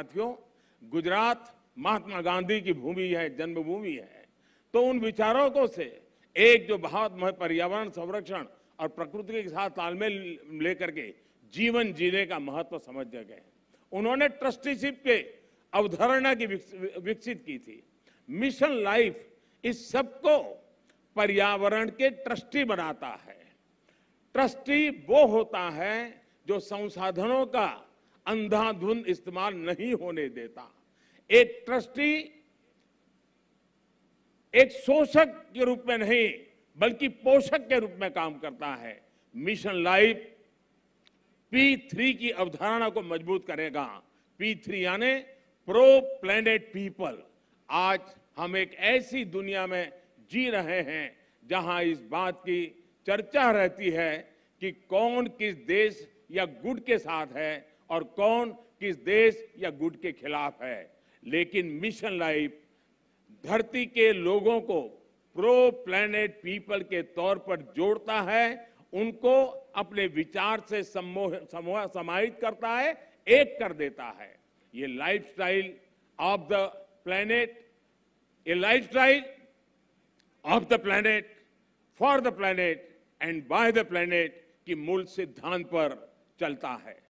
साथियों गुजरात महात्मा गांधी की भूमि है जन्मभूमि है तो उन विचारों को से एक जो बहुत पर्यावरण संरक्षण और प्रकृति के साथ तालमेल लेकर के जीवन जीने का महत्व समझ गए उन्होंने ट्रस्टीशिप के अवधारणा की विकसित की थी मिशन लाइफ इस सबको पर्यावरण के ट्रस्टी बनाता है ट्रस्टी वो होता है जो संसाधनों का अंधाधुंध इस्तेमाल नहीं होने देता एक ट्रस्टी एक शोषक के रूप में नहीं बल्कि पोषक के रूप में काम करता है मिशन लाइफ पी थ्री की अवधारणा को मजबूत करेगा पी थ्री यानी प्रो प्लेनेट पीपल आज हम एक ऐसी दुनिया में जी रहे हैं जहां इस बात की चर्चा रहती है कि कौन किस देश या गुट के साथ है और कौन किस देश या गुट के खिलाफ है लेकिन मिशन लाइफ धरती के लोगों को प्रो प्लेनेट पीपल के तौर पर जोड़ता है उनको अपने विचार से समोह समाहित करता है एक कर देता है ये lifestyle of the planet a lifestyle of the planet for the planet and by the planet की मूल सिद्धांत पर चलता है